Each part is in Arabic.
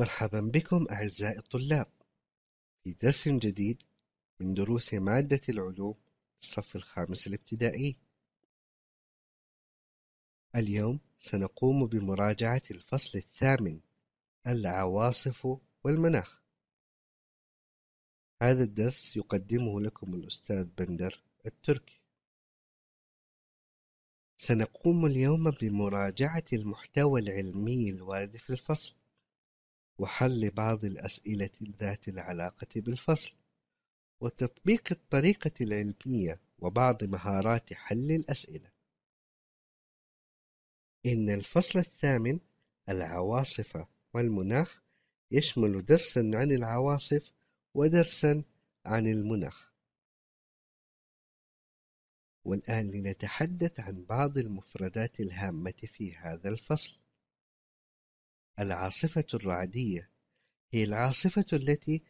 مرحبا بكم أعزائي الطلاب في درس جديد من دروس مادة العلوم الصف الخامس الابتدائي اليوم سنقوم بمراجعة الفصل الثامن العواصف والمناخ هذا الدرس يقدمه لكم الأستاذ بندر التركي سنقوم اليوم بمراجعة المحتوى العلمي الوارد في الفصل وحل بعض الأسئلة ذات العلاقة بالفصل وتطبيق الطريقة العلمية وبعض مهارات حل الأسئلة إن الفصل الثامن العواصف والمناخ يشمل درسا عن العواصف ودرسا عن المناخ والآن لنتحدث عن بعض المفردات الهامة في هذا الفصل العاصفة الرعدية هي العاصفة التي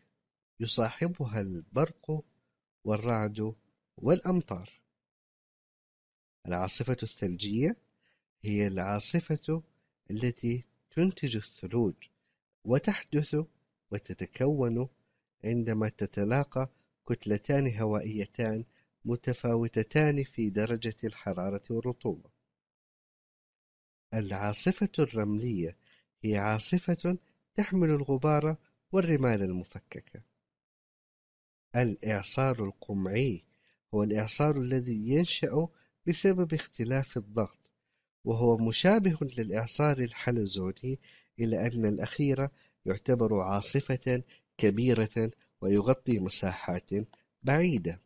يصاحبها البرق والرعد والأمطار. العاصفة الثلجية هي العاصفة التي تنتج الثلوج، وتحدث وتتكون عندما تتلاقى كتلتان هوائيتان متفاوتتان في درجة الحرارة والرطوبة. العاصفة الرملية هي عاصفة تحمل الغبار والرمال المفككة. الإعصار القمعي هو الإعصار الذي ينشأ بسبب اختلاف الضغط، وهو مشابه للإعصار الحلزوني إلا أن الأخير يعتبر عاصفة كبيرة ويغطي مساحات بعيدة.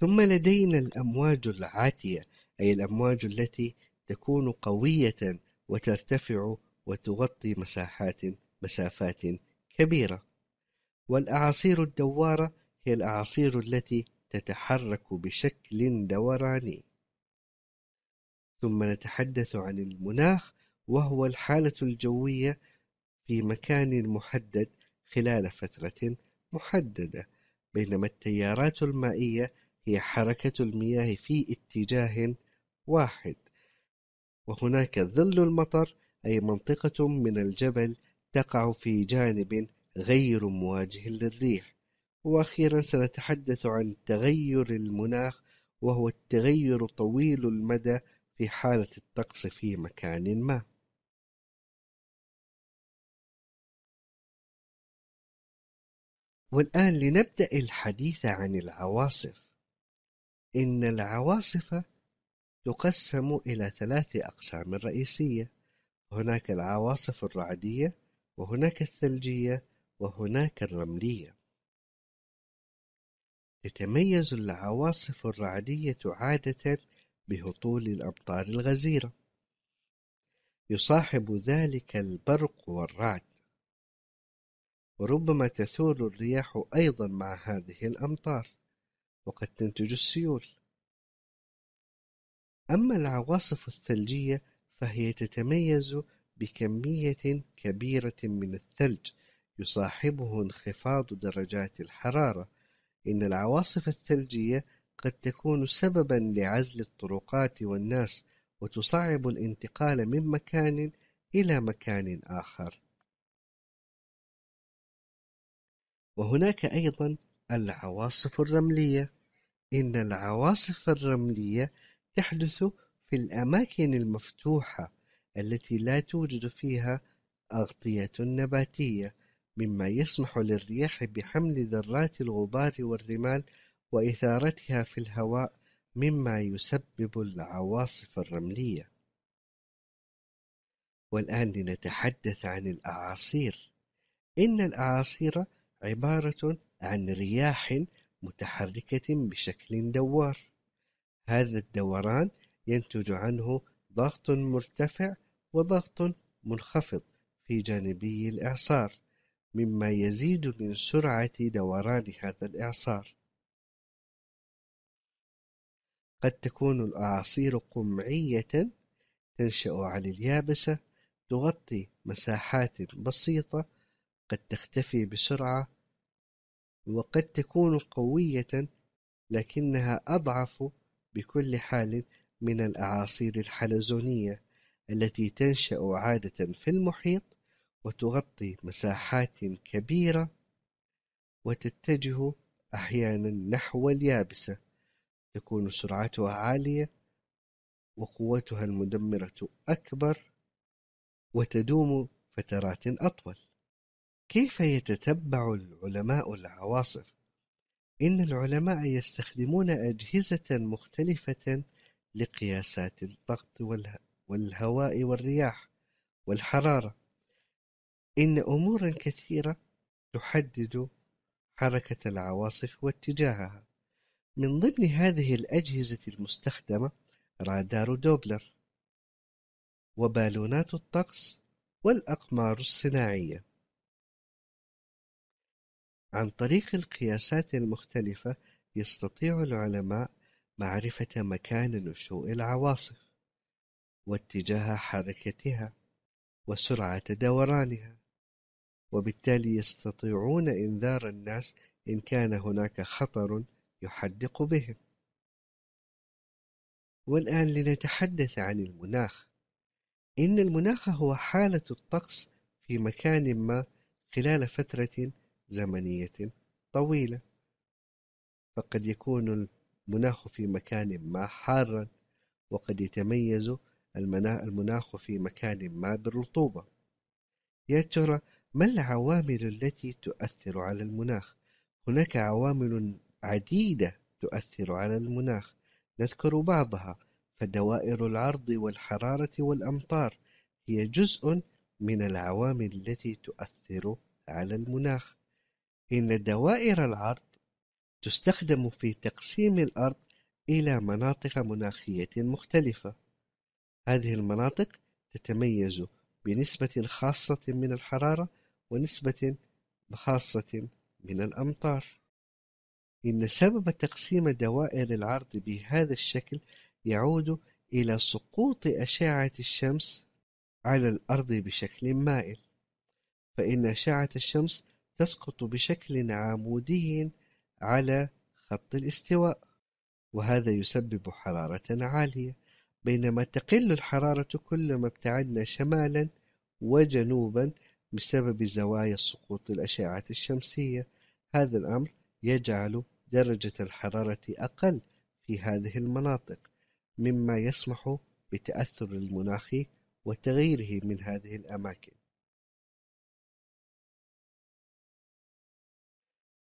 ثم لدينا الأمواج العاتية، أي الأمواج التي تكون قوية وترتفع وتغطي مساحات مسافات كبيرة والأعاصير الدوارة هي الأعاصير التي تتحرك بشكل دوراني ثم نتحدث عن المناخ وهو الحالة الجوية في مكان محدد خلال فترة محددة بينما التيارات المائية هي حركة المياه في اتجاه واحد وهناك ظل المطر أي منطقة من الجبل تقع في جانب غير مواجه للريح وأخيرا سنتحدث عن تغير المناخ وهو التغير طويل المدى في حالة الطقس في مكان ما والآن لنبدأ الحديث عن العواصف إن العواصف تقسم إلى ثلاث أقسام رئيسية هناك العواصف الرعدية وهناك الثلجية وهناك الرملية تتميز العواصف الرعدية عادة بهطول الأمطار الغزيرة يصاحب ذلك البرق والرعد وربما تثور الرياح أيضا مع هذه الأمطار وقد تنتج السيول أما العواصف الثلجية فهي تتميز بكمية كبيرة من الثلج يصاحبه انخفاض درجات الحرارة إن العواصف الثلجية قد تكون سببا لعزل الطرقات والناس وتصعب الانتقال من مكان إلى مكان آخر وهناك أيضا العواصف الرملية إن العواصف الرملية تحدث في الأماكن المفتوحة التي لا توجد فيها أغطية نباتية، مما يسمح للرياح بحمل ذرات الغبار والرمال وإثارتها في الهواء، مما يسبب العواصف الرملية. والآن لنتحدث عن الأعاصير. إن الأعاصير عبارة عن رياح متحركة بشكل دوار هذا الدوران ينتج عنه ضغط مرتفع وضغط منخفض في جانبي الإعصار مما يزيد من سرعة دوران هذا الإعصار قد تكون الأعاصير قمعية تنشأ على اليابسة تغطي مساحات بسيطة قد تختفي بسرعة وقد تكون قوية لكنها أضعف بكل حال من الأعاصير الحلزونية التي تنشأ عادة في المحيط وتغطي مساحات كبيرة وتتجه أحيانا نحو اليابسة تكون سرعتها عالية وقوتها المدمرة أكبر وتدوم فترات أطول كيف يتتبع العلماء العواصف إن العلماء يستخدمون أجهزة مختلفة لقياسات الضغط والهواء والرياح والحرارة إن أمورا كثيرة تحدد حركة العواصف واتجاهها من ضمن هذه الأجهزة المستخدمة رادار دوبلر وبالونات الطقس والأقمار الصناعية عن طريق القياسات المختلفة يستطيع العلماء معرفة مكان نشوء العواصف واتجاه حركتها وسرعة دورانها وبالتالي يستطيعون إنذار الناس إن كان هناك خطر يحدق بهم والآن لنتحدث عن المناخ إن المناخ هو حالة الطقس في مكان ما خلال فترة زمنية طويلة فقد يكون المناخ في مكان ما حارا وقد يتميز المناخ في مكان ما بالرطوبة يا ترى ما العوامل التي تؤثر على المناخ هناك عوامل عديدة تؤثر على المناخ نذكر بعضها فدوائر العرض والحرارة والأمطار هي جزء من العوامل التي تؤثر على المناخ إن دوائر العرض تستخدم في تقسيم الأرض إلى مناطق مناخية مختلفة. هذه المناطق تتميز بنسبة خاصة من الحرارة ونسبة خاصة من الأمطار. إن سبب تقسيم دوائر العرض بهذا الشكل يعود إلى سقوط أشعة الشمس على الأرض بشكل مائل، فإن أشعة الشمس تسقط بشكل عمودي على خط الاستواء وهذا يسبب حرارة عالية بينما تقل الحرارة كلما ابتعدنا شمالا وجنوبا بسبب زوايا سقوط الأشعة الشمسية هذا الأمر يجعل درجة الحرارة أقل في هذه المناطق مما يسمح بتأثر المناخ وتغييره من هذه الأماكن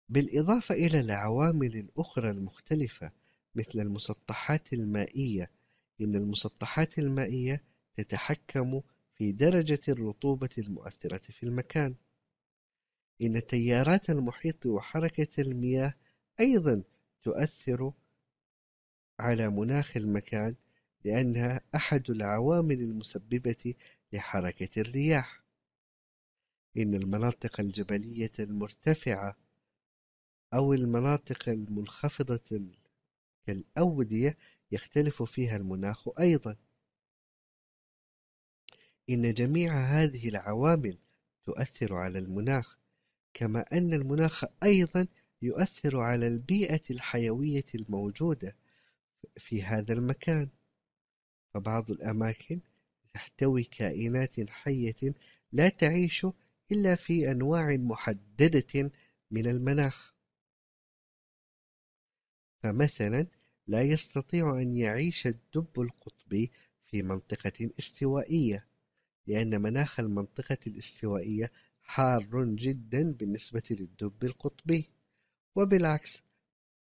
بالإضافة إلى العوامل الأخرى المختلفة مثل المسطحات المائية إن المسطحات المائية تتحكم في درجة الرطوبة المؤثرة في المكان إن تيارات المحيط وحركة المياه أيضا تؤثر على مناخ المكان لأنها أحد العوامل المسببة لحركة الرياح إن المناطق الجبلية المرتفعة أو المناطق المنخفضة كالأودية يختلف فيها المناخ أيضا إن جميع هذه العوامل تؤثر على المناخ كما أن المناخ أيضا يؤثر على البيئة الحيوية الموجودة في هذا المكان فبعض الأماكن تحتوي كائنات حية لا تعيش إلا في أنواع محددة من المناخ فمثلا لا يستطيع أن يعيش الدب القطبي في منطقة استوائية لأن مناخ المنطقة الاستوائية حار جدا بالنسبة للدب القطبي وبالعكس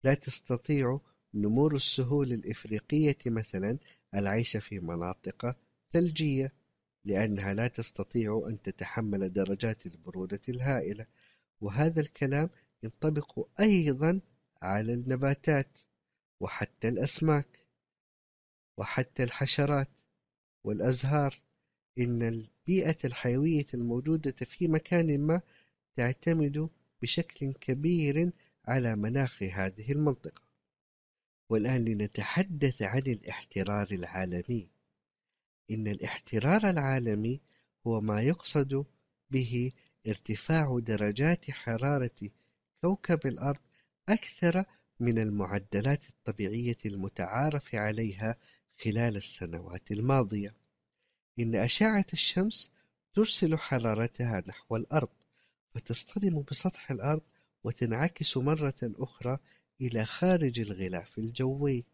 لا تستطيع نمور السهول الإفريقية مثلا العيش في مناطق ثلجية لأنها لا تستطيع أن تتحمل درجات البرودة الهائلة وهذا الكلام ينطبق أيضا على النباتات وحتى الأسماك وحتى الحشرات والأزهار إن البيئة الحيوية الموجودة في مكان ما تعتمد بشكل كبير على مناخ هذه المنطقة والآن لنتحدث عن الاحترار العالمي إن الاحترار العالمي هو ما يقصد به ارتفاع درجات حرارة كوكب الأرض أكثر من المعدلات الطبيعية المتعارف عليها خلال السنوات الماضية. إن أشعة الشمس ترسل حرارتها نحو الأرض، فتصطدم بسطح الأرض وتنعكس مرة أخرى إلى خارج الغلاف الجوي.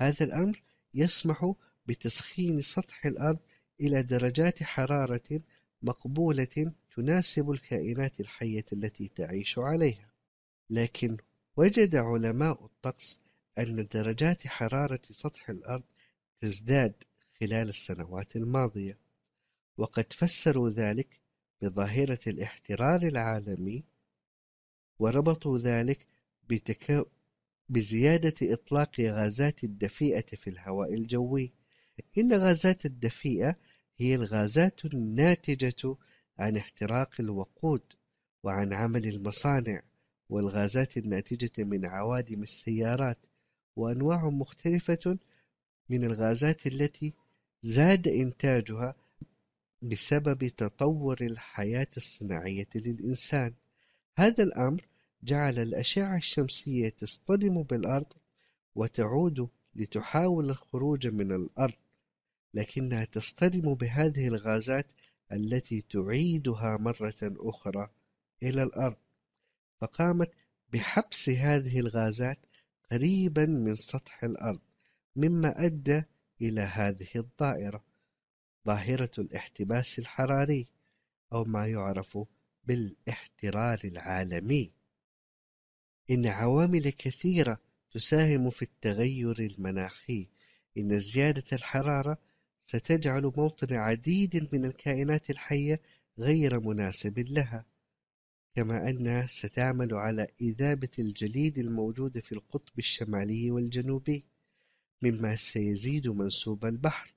هذا الأمر يسمح بتسخين سطح الأرض إلى درجات حرارة مقبولة تناسب الكائنات الحية التي تعيش عليها، لكن وجد علماء الطقس أن درجات حرارة سطح الأرض تزداد خلال السنوات الماضية، وقد فسروا ذلك بظاهرة الاحترار العالمي، وربطوا ذلك بزيادة إطلاق غازات الدفيئة في الهواء الجوي. إن غازات الدفيئة هي الغازات الناتجة عن احتراق الوقود وعن عمل المصانع والغازات الناتجة من عوادم السيارات وأنواع مختلفة من الغازات التي زاد إنتاجها بسبب تطور الحياة الصناعية للإنسان هذا الأمر جعل الأشعة الشمسية تصطدم بالأرض وتعود لتحاول الخروج من الأرض لكنها تصطدم بهذه الغازات التي تعيدها مرة أخرى إلى الأرض فقامت بحبس هذه الغازات قريبا من سطح الأرض مما أدى إلى هذه الظاهرة ظاهرة الاحتباس الحراري أو ما يعرف بالاحترار العالمي إن عوامل كثيرة تساهم في التغير المناخي إن زيادة الحرارة ستجعل موطن عديد من الكائنات الحية غير مناسب لها كما أنها ستعمل على إذابة الجليد الموجود في القطب الشمالي والجنوبي مما سيزيد منسوب البحر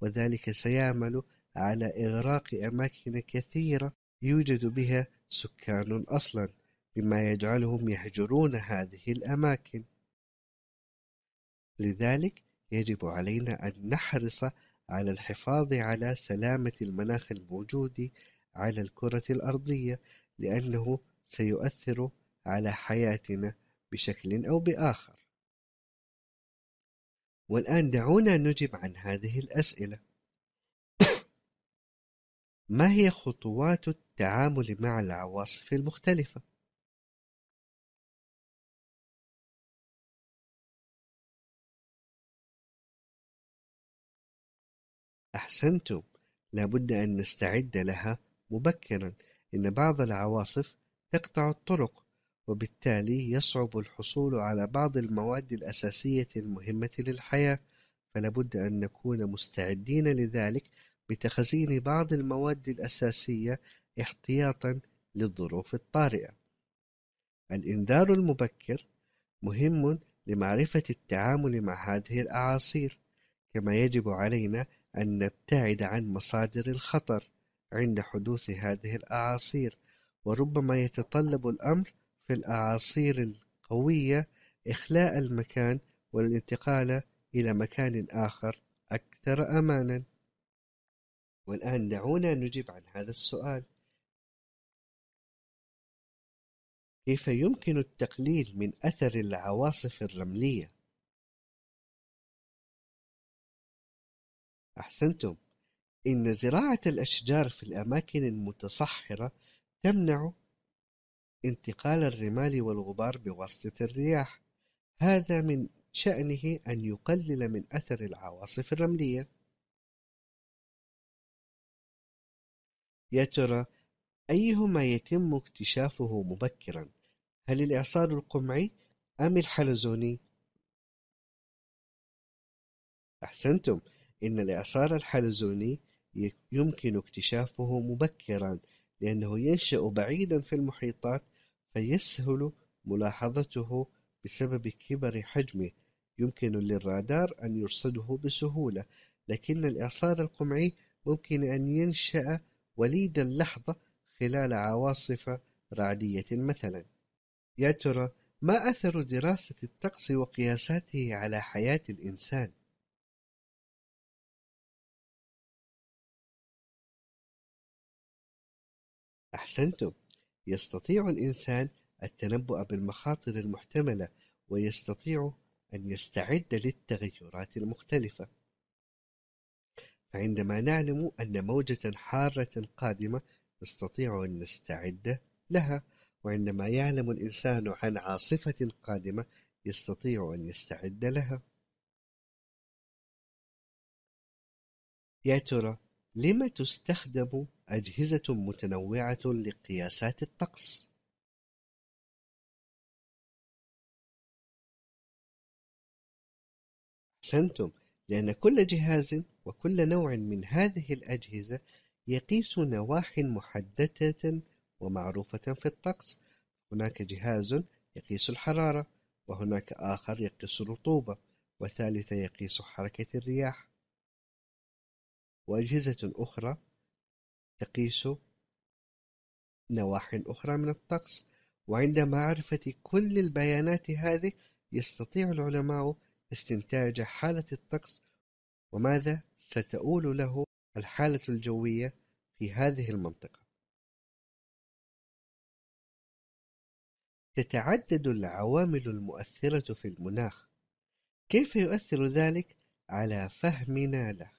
وذلك سيعمل على إغراق أماكن كثيرة يوجد بها سكان أصلا مما يجعلهم يهجرون هذه الأماكن لذلك يجب علينا أن نحرص على الحفاظ على سلامة المناخ الموجود على الكرة الأرضية لأنه سيؤثر على حياتنا بشكل أو بآخر. والآن دعونا نجب عن هذه الأسئلة. ما هي خطوات التعامل مع العواصف المختلفة؟ أحسنتم، لابد أن نستعد لها مبكرا إن بعض العواصف تقطع الطرق وبالتالي يصعب الحصول على بعض المواد الأساسية المهمة للحياة فلابد أن نكون مستعدين لذلك بتخزين بعض المواد الأساسية احتياطا للظروف الطارئة الإنذار المبكر مهم لمعرفة التعامل مع هذه الأعاصير كما يجب علينا أن نبتعد عن مصادر الخطر عند حدوث هذه الأعاصير وربما يتطلب الأمر في الأعاصير القوية إخلاء المكان والانتقال إلى مكان آخر أكثر أمانا والآن دعونا نجيب عن هذا السؤال كيف يمكن التقليل من أثر العواصف الرملية؟ أحسنتم إن زراعة الأشجار في الأماكن المتصحرة تمنع انتقال الرمال والغبار بواسطة الرياح هذا من شأنه أن يقلل من أثر العواصف الرملية يا ترى أيهما يتم اكتشافه مبكرا هل الإعصار القمعي أم الحلزوني؟ أحسنتم إن الإعصار الحلزوني يمكن اكتشافه مبكرا لأنه ينشأ بعيدا في المحيطات فيسهل ملاحظته بسبب كبر حجمه يمكن للرادار أن يرصده بسهولة لكن الإعصار القمعي ممكن أن ينشأ وليد اللحظة خلال عواصف رعدية مثلا يا ترى ما أثر دراسة الطقس وقياساته على حياة الإنسان؟ أحسنتم يستطيع الإنسان التنبؤ بالمخاطر المحتملة ويستطيع أن يستعد للتغيرات المختلفة فعندما نعلم أن موجة حارة قادمة نستطيع أن نستعد لها وعندما يعلم الإنسان عن عاصفة قادمة يستطيع أن يستعد لها يا ترى لم تستخدم أجهزة متنوعة لقياسات الطقس؟ أحسنتم لأن كل جهاز وكل نوع من هذه الأجهزة يقيس نواح محددة ومعروفة في الطقس هناك جهاز يقيس الحرارة وهناك آخر يقيس الرطوبة وثالث يقيس حركة الرياح وأجهزة أخرى تقيس نواحٍ أخرى من الطقس وعند معرفة كل البيانات هذه يستطيع العلماء استنتاج حالة الطقس وماذا ستؤول له الحالة الجوية في هذه المنطقة تتعدد العوامل المؤثرة في المناخ كيف يؤثر ذلك على فهمنا له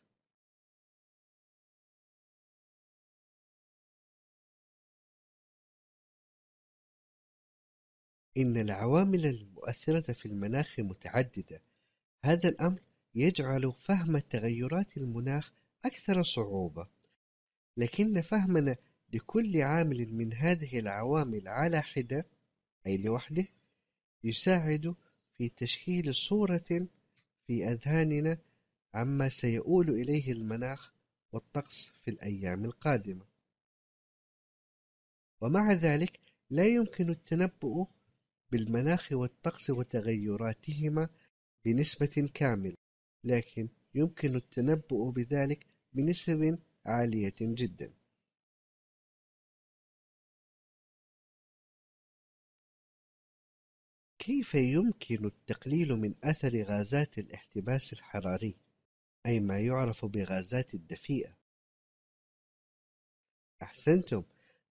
إن العوامل المؤثرة في المناخ متعددة. هذا الأمر يجعل فهم تغيرات المناخ أكثر صعوبة، لكن فهمنا لكل عامل من هذه العوامل على حدة أي لوحده يساعد في تشكيل صورة في أذهاننا عما سيؤول إليه المناخ والطقس في الأيام القادمة. ومع ذلك لا يمكن التنبؤ بالمناخ والطقس وتغيراتهما بنسبة كاملة لكن يمكن التنبؤ بذلك بنسب عالية جدا كيف يمكن التقليل من أثر غازات الاحتباس الحراري أي ما يعرف بغازات الدفيئة أحسنتم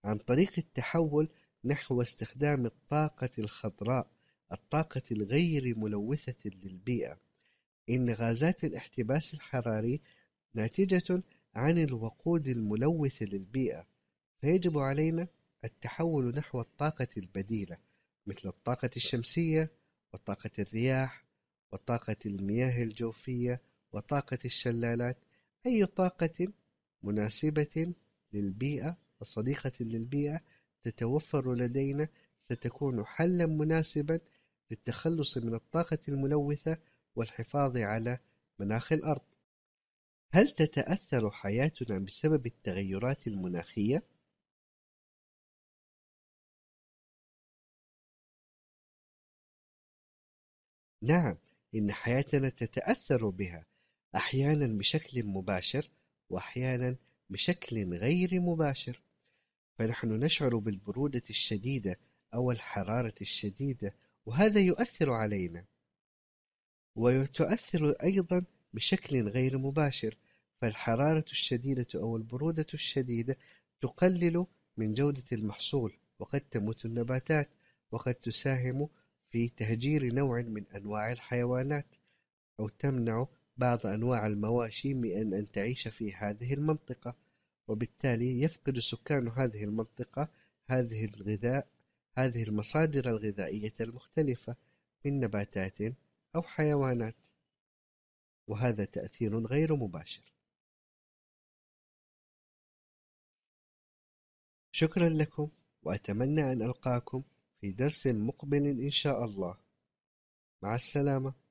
عن طريق التحول نحو استخدام الطاقة الخضراء الطاقة الغير ملوثة للبيئة إن غازات الاحتباس الحراري ناتجة عن الوقود الملوث للبيئة فيجب علينا التحول نحو الطاقة البديلة مثل الطاقة الشمسية وطاقة الرياح وطاقة المياه الجوفية وطاقة الشلالات أي طاقة مناسبة للبيئة وصديقة للبيئة تتوفر لدينا ستكون حلا مناسبا للتخلص من الطاقة الملوثة والحفاظ على مناخ الأرض. هل تتأثر حياتنا بسبب التغيرات المناخية؟ نعم، إن حياتنا تتأثر بها أحيانا بشكل مباشر وأحيانا بشكل غير مباشر. فنحن نشعر بالبرودة الشديدة أو الحرارة الشديدة وهذا يؤثر علينا وتؤثر أيضا بشكل غير مباشر فالحرارة الشديدة أو البرودة الشديدة تقلل من جودة المحصول وقد تموت النباتات وقد تساهم في تهجير نوع من أنواع الحيوانات أو تمنع بعض أنواع المواشي من أن تعيش في هذه المنطقة وبالتالي يفقد سكان هذه المنطقة هذه الغذاء هذه المصادر الغذائية المختلفة من نباتات أو حيوانات وهذا تأثير غير مباشر شكرا لكم وأتمنى أن ألقاكم في درس مقبل إن شاء الله مع السلامة